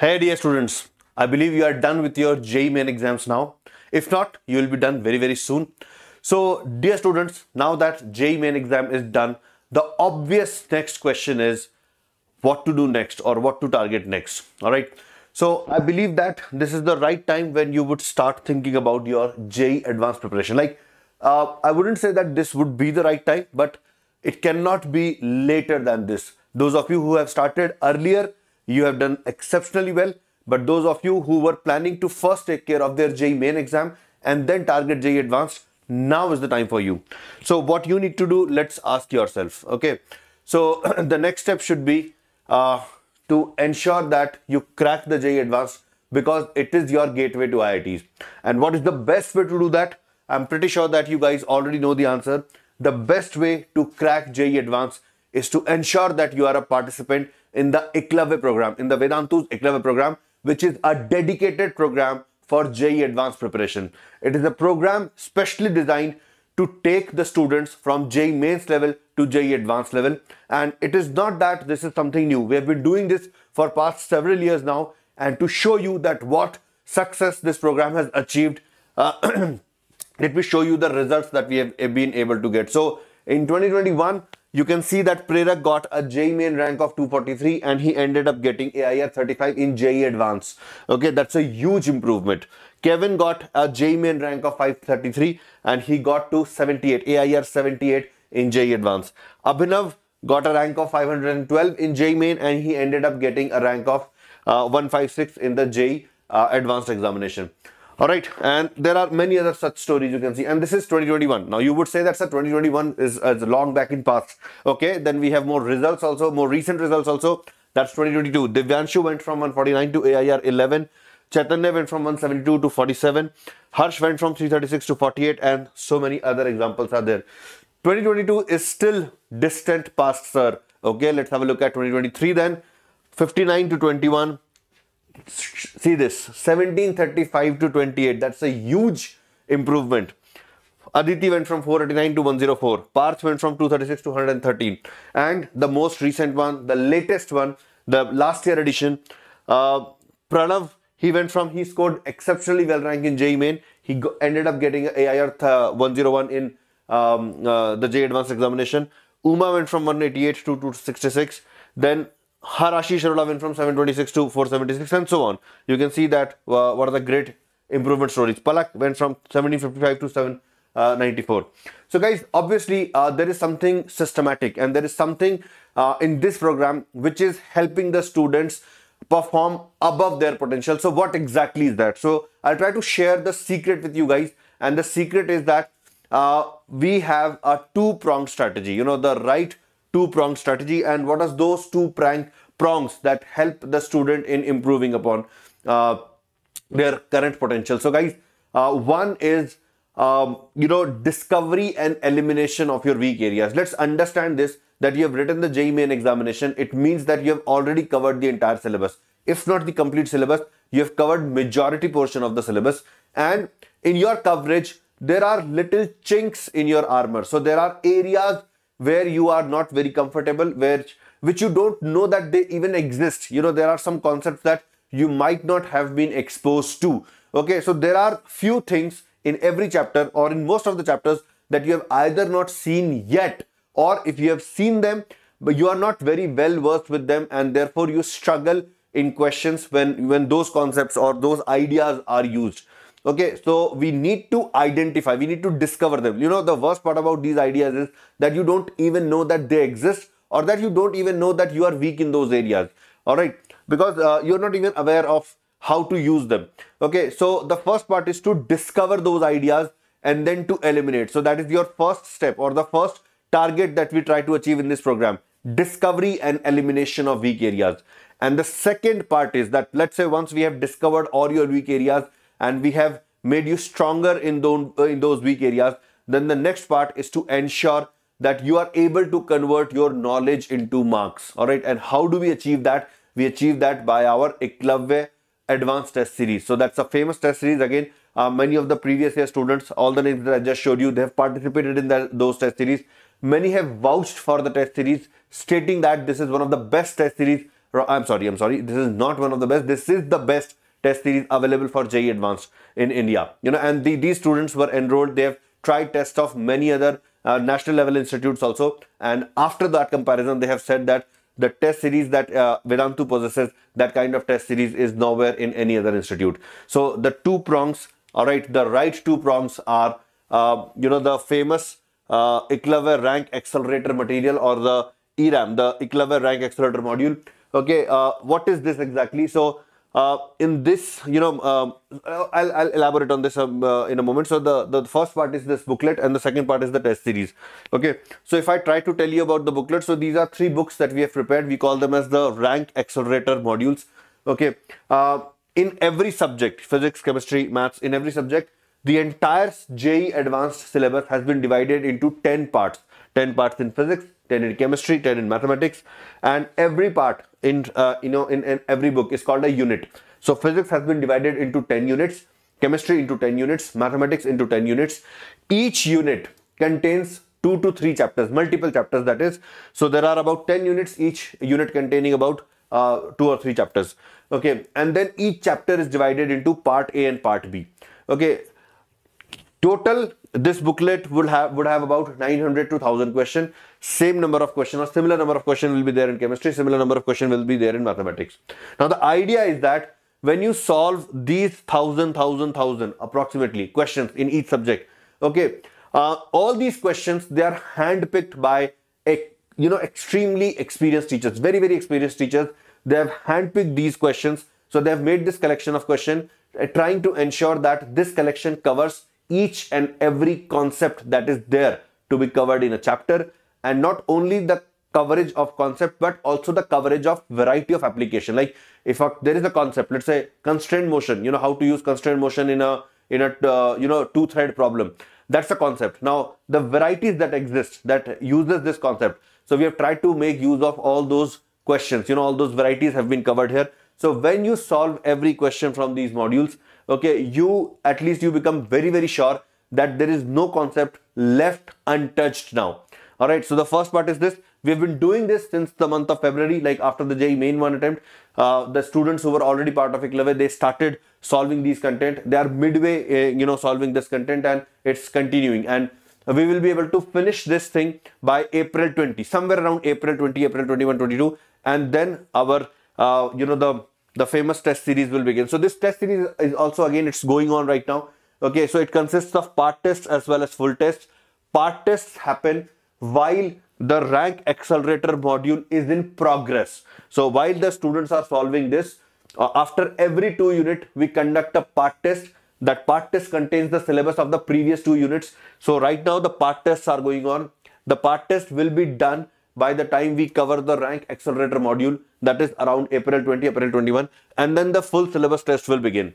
Hey dear students, I believe you are done with your JEE main exams now. If not, you will be done very very soon. So dear students, now that JEE main exam is done, the obvious next question is what to do next or what to target next. All right. So I believe that this is the right time when you would start thinking about your J. advanced preparation. Like uh, I wouldn't say that this would be the right time, but it cannot be later than this. Those of you who have started earlier, you have done exceptionally well. But those of you who were planning to first take care of their JEE main exam and then target JEE advanced, now is the time for you. So what you need to do, let's ask yourself, okay? So the next step should be uh, to ensure that you crack the JEE advanced because it is your gateway to IITs. And what is the best way to do that? I'm pretty sure that you guys already know the answer. The best way to crack JEE advanced is to ensure that you are a participant in the Iklavya program, in the Vedantu's Iklavya program, which is a dedicated program for JE Advanced Preparation. It is a program specially designed to take the students from JE Mains level to JE Advanced level. And it is not that this is something new. We have been doing this for past several years now. And to show you that what success this program has achieved, uh, let me show you the results that we have been able to get. So in 2021, you can see that Prerak got a main rank of 243 and he ended up getting AIR 35 in JE advance. Okay, that's a huge improvement. Kevin got a main rank of 533 and he got to 78, AIR 78 in JE advance. Abhinav got a rank of 512 in J main and he ended up getting a rank of uh, 156 in the JE uh, Advanced examination all right and there are many other such stories you can see and this is 2021 now you would say that sir 2021 is, a long back in past okay then we have more results also more recent results also that's 2022 divyanshu went from 149 to air 11 Chaitanya went from 172 to 47 harsh went from 336 to 48 and so many other examples are there 2022 is still distant past sir okay let's have a look at 2023 then 59 to 21 see this 1735 to 28 that's a huge improvement Aditi went from 489 to 104 Parth went from 236 to 113 and the most recent one the latest one the last year edition uh, Pranav he went from he scored exceptionally well ranked in JE main he go, ended up getting a AIR uh, 101 in um, uh, the J advanced examination Uma went from 188 to 266 then Harashi went from 726 to 476 and so on. You can see that uh, what are the great improvement stories. Palak went from 1755 to 794. Uh, so guys, obviously uh, there is something systematic and there is something uh, in this program which is helping the students perform above their potential. So what exactly is that? So I'll try to share the secret with you guys and the secret is that uh, we have a two-pronged strategy. You know, the right two prong strategy and what are those two prongs that help the student in improving upon uh, their current potential. So guys, uh, one is, um, you know, discovery and elimination of your weak areas. Let's understand this, that you have written the JEE main examination. It means that you have already covered the entire syllabus. If not the complete syllabus, you have covered majority portion of the syllabus. And in your coverage, there are little chinks in your armor. So there are areas where you are not very comfortable, where which you don't know that they even exist. You know, there are some concepts that you might not have been exposed to. Okay, so there are few things in every chapter or in most of the chapters that you have either not seen yet or if you have seen them, but you are not very well versed with them and therefore you struggle in questions when, when those concepts or those ideas are used. Okay, so we need to identify, we need to discover them. You know, the worst part about these ideas is that you don't even know that they exist or that you don't even know that you are weak in those areas. All right, because uh, you're not even aware of how to use them. Okay, so the first part is to discover those ideas and then to eliminate. So that is your first step or the first target that we try to achieve in this program discovery and elimination of weak areas. And the second part is that let's say once we have discovered all your weak areas and we have made you stronger in, those, in those weak areas, then the next part is to ensure that you are able to convert your knowledge into marks. All right. And how do we achieve that? We achieve that by our Eklavya advanced test series. So that's a famous test series. Again, uh, many of the previous year students, all the names that I just showed you, they have participated in the, those test series. Many have vouched for the test series, stating that this is one of the best test series. I'm sorry, I'm sorry. This is not one of the best. This is the best test series available for JE Advanced in India. You know, and the, these students were enrolled. They have tried tests of many other uh, national level institutes also. And after that comparison, they have said that the test series that uh, Vedantu possesses, that kind of test series is nowhere in any other institute. So the two prongs, all right, the right two prongs are, uh, you know, the famous uh, Iclave rank accelerator material or the ERAM, the Iclave rank accelerator module. Okay, uh, what is this exactly? So uh, in this, you know, um, I'll, I'll, elaborate on this um, uh, in a moment. So the, the first part is this booklet and the second part is the test series. Okay. So if I try to tell you about the booklet, so these are three books that we have prepared. We call them as the rank accelerator modules. Okay. Uh, in every subject, physics, chemistry, maths, in every subject, the entire JE advanced syllabus has been divided into 10 parts. 10 parts in physics, 10 in chemistry, 10 in mathematics, and every part in uh, you know in, in every book is called a unit. So physics has been divided into 10 units, chemistry into 10 units, mathematics into 10 units. Each unit contains two to three chapters, multiple chapters that is. So there are about 10 units, each unit containing about uh, two or three chapters. Okay, and then each chapter is divided into part A and part B. Okay, total this booklet would have would have about 900 to 1000 question same number of question or similar number of question will be there in chemistry similar number of question will be there in mathematics now the idea is that when you solve these thousand thousand thousand approximately questions in each subject okay uh, all these questions they are handpicked by a you know extremely experienced teachers very very experienced teachers they have handpicked these questions so they have made this collection of question uh, trying to ensure that this collection covers each and every concept that is there to be covered in a chapter and not only the coverage of concept but also the coverage of variety of application like if a, there is a concept let's say constrained motion you know how to use constrained motion in a in a uh, you know two thread problem that's a concept now the varieties that exist that uses this concept so we have tried to make use of all those questions you know all those varieties have been covered here so when you solve every question from these modules okay you at least you become very very sure that there is no concept left untouched now all right so the first part is this we have been doing this since the month of february like after the j main one attempt uh, the students who were already part of iklave they started solving these content they are midway uh, you know solving this content and it's continuing and we will be able to finish this thing by april 20 somewhere around april 20 april 21 22 and then our uh, you know the the famous test series will begin. So this test series is also again it's going on right now. Okay, so it consists of part tests as well as full tests. Part tests happen while the rank accelerator module is in progress. So while the students are solving this, uh, after every two unit, we conduct a part test. That part test contains the syllabus of the previous two units. So right now the part tests are going on. The part test will be done by the time we cover the rank accelerator module that is around April 20, April 21 and then the full syllabus test will begin.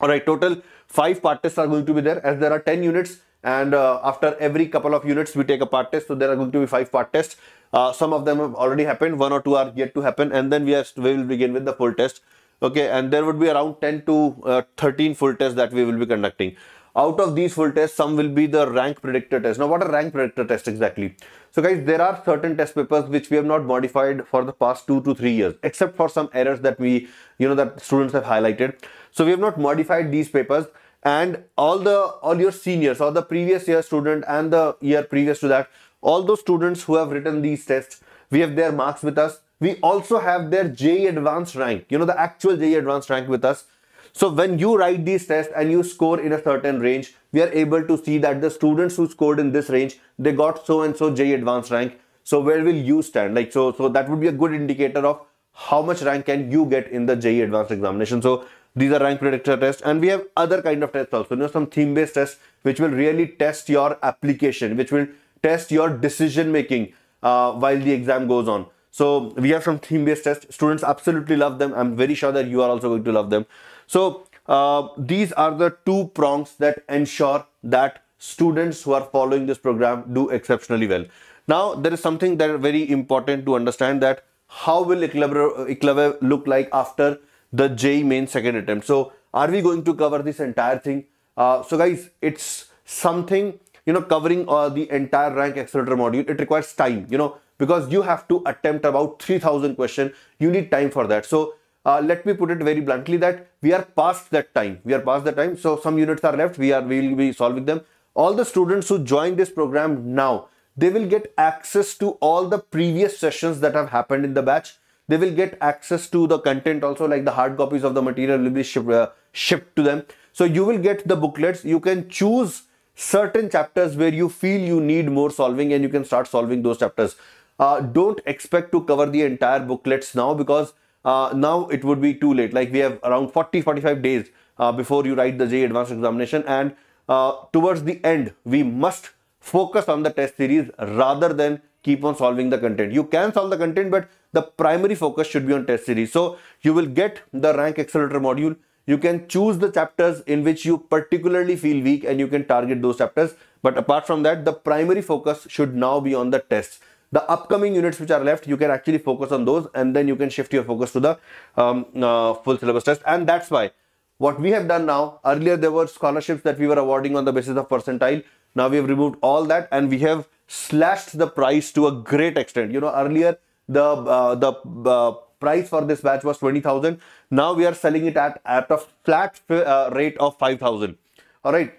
Alright, total 5 part tests are going to be there as there are 10 units and uh, after every couple of units we take a part test so there are going to be 5 part tests. Uh, some of them have already happened, one or two are yet to happen and then we, are, we will begin with the full test. Okay, and there would be around 10 to uh, 13 full tests that we will be conducting out of these full tests some will be the rank predictor test now what are rank predictor test exactly so guys there are certain test papers which we have not modified for the past two to three years except for some errors that we you know that students have highlighted so we have not modified these papers and all the all your seniors or the previous year student and the year previous to that all those students who have written these tests we have their marks with us we also have their j advanced rank you know the actual j advanced rank with us so when you write these tests and you score in a certain range, we are able to see that the students who scored in this range, they got so and so J advanced rank. So where will you stand? Like so, so that would be a good indicator of how much rank can you get in the JE advanced examination. So these are rank predictor tests and we have other kind of tests also, you know, some theme based tests which will really test your application, which will test your decision making uh, while the exam goes on. So we have some theme based tests. Students absolutely love them. I'm very sure that you are also going to love them. So uh, these are the two prongs that ensure that students who are following this program do exceptionally well. Now there is something that is very important to understand that how will Eclave look like after the J main second attempt. So are we going to cover this entire thing? Uh, so guys, it's something, you know, covering uh, the entire rank accelerator module. It requires time, you know, because you have to attempt about 3000 question. You need time for that. So uh, let me put it very bluntly that we are past that time. We are past the time. So some units are left. We are we will be solving them. All the students who join this program now, they will get access to all the previous sessions that have happened in the batch. They will get access to the content also like the hard copies of the material will be shipped, uh, shipped to them. So you will get the booklets. You can choose certain chapters where you feel you need more solving and you can start solving those chapters. Uh, don't expect to cover the entire booklets now because uh, now it would be too late. Like we have around 40, 45 days uh, before you write the j advanced examination and uh, towards the end, we must focus on the test series rather than keep on solving the content. You can solve the content, but the primary focus should be on test series. So you will get the rank accelerator module. You can choose the chapters in which you particularly feel weak and you can target those chapters. But apart from that, the primary focus should now be on the tests the upcoming units which are left you can actually focus on those and then you can shift your focus to the um, uh, full syllabus test and that's why what we have done now earlier there were scholarships that we were awarding on the basis of percentile now we have removed all that and we have slashed the price to a great extent you know earlier the uh, the uh, price for this batch was 20000 now we are selling it at at a flat uh, rate of 5000 all right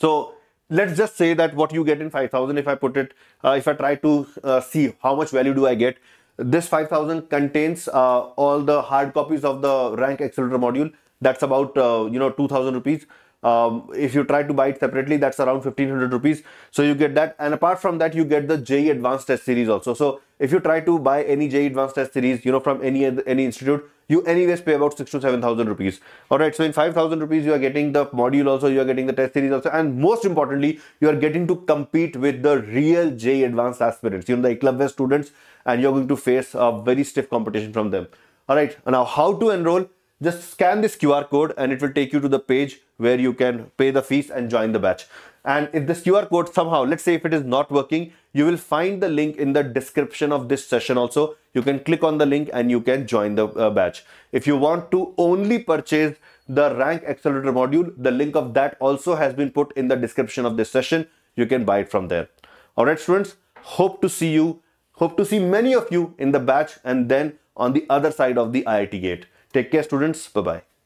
so let's just say that what you get in 5000 if i put it uh, if i try to uh, see how much value do i get this 5000 contains uh, all the hard copies of the rank accelerator module that's about uh, you know 2000 rupees um, if you try to buy it separately that's around 1500 rupees so you get that and apart from that you get the JE advanced test series also so if you try to buy any JE advanced test series you know from any any institute you anyways pay about 6 to 7000 rupees all right so in 5000 rupees you are getting the module also you are getting the test series also and most importantly you are getting to compete with the real J advanced aspirants you know the club students and you're going to face a very stiff competition from them all right now how to enroll just scan this QR code and it will take you to the page where you can pay the fees and join the batch. And if this QR code somehow, let's say if it is not working, you will find the link in the description of this session also. You can click on the link and you can join the uh, batch. If you want to only purchase the rank accelerator module, the link of that also has been put in the description of this session. You can buy it from there. All right, students, hope to see you. Hope to see many of you in the batch and then on the other side of the IIT gate. Take care students. Bye-bye.